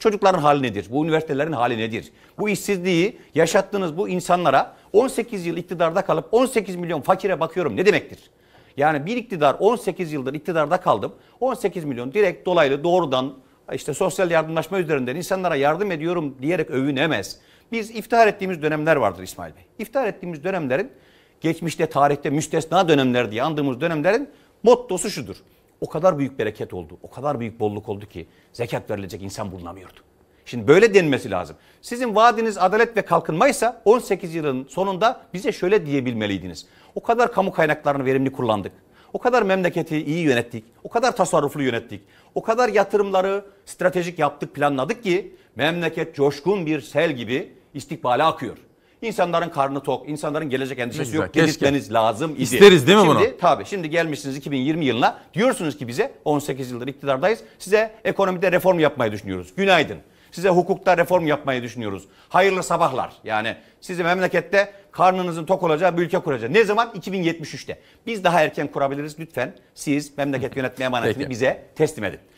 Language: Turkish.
çocukların hali nedir? Bu üniversitelerin hali nedir? Bu işsizliği yaşattığınız bu insanlara 18 yıl iktidarda kalıp 18 milyon fakire bakıyorum ne demektir? Yani bir iktidar 18 yıldır iktidarda kaldım. 18 milyon direkt dolaylı doğrudan işte sosyal yardımlaşma üzerinden insanlara yardım ediyorum diyerek övünemez. Biz iftihar ettiğimiz dönemler vardır İsmail Bey. İftihar ettiğimiz dönemlerin geçmişte tarihte müstesna dönemler diye andığımız dönemlerin mottosu şudur o kadar büyük bereket oldu, o kadar büyük bolluk oldu ki zekat verilecek insan bulunamıyordu. Şimdi böyle denmesi lazım. Sizin vaadiniz adalet ve kalkınmaysa 18 yılın sonunda bize şöyle diyebilmeliydiniz. O kadar kamu kaynaklarını verimli kullandık. O kadar memleketi iyi yönettik. O kadar tasarruflu yönettik. O kadar yatırımları stratejik yaptık, planladık ki memleket coşkun bir sel gibi istikbale akıyor. İnsanların karnı tok, insanların gelecek endişesi yok dedirtmeniz lazım idi. İsteriz değil mi şimdi, bunu? Tabii şimdi gelmişsiniz 2020 yılına diyorsunuz ki bize 18 yıldır iktidardayız size ekonomide reform yapmayı düşünüyoruz. Günaydın. Size hukukta reform yapmayı düşünüyoruz. Hayırlı sabahlar. Yani sizi memlekette karnınızın tok olacağı bir ülke kuracağız. Ne zaman? 2073'te. Biz daha erken kurabiliriz. Lütfen siz memleket yönetme emanetini Peki. bize teslim edin.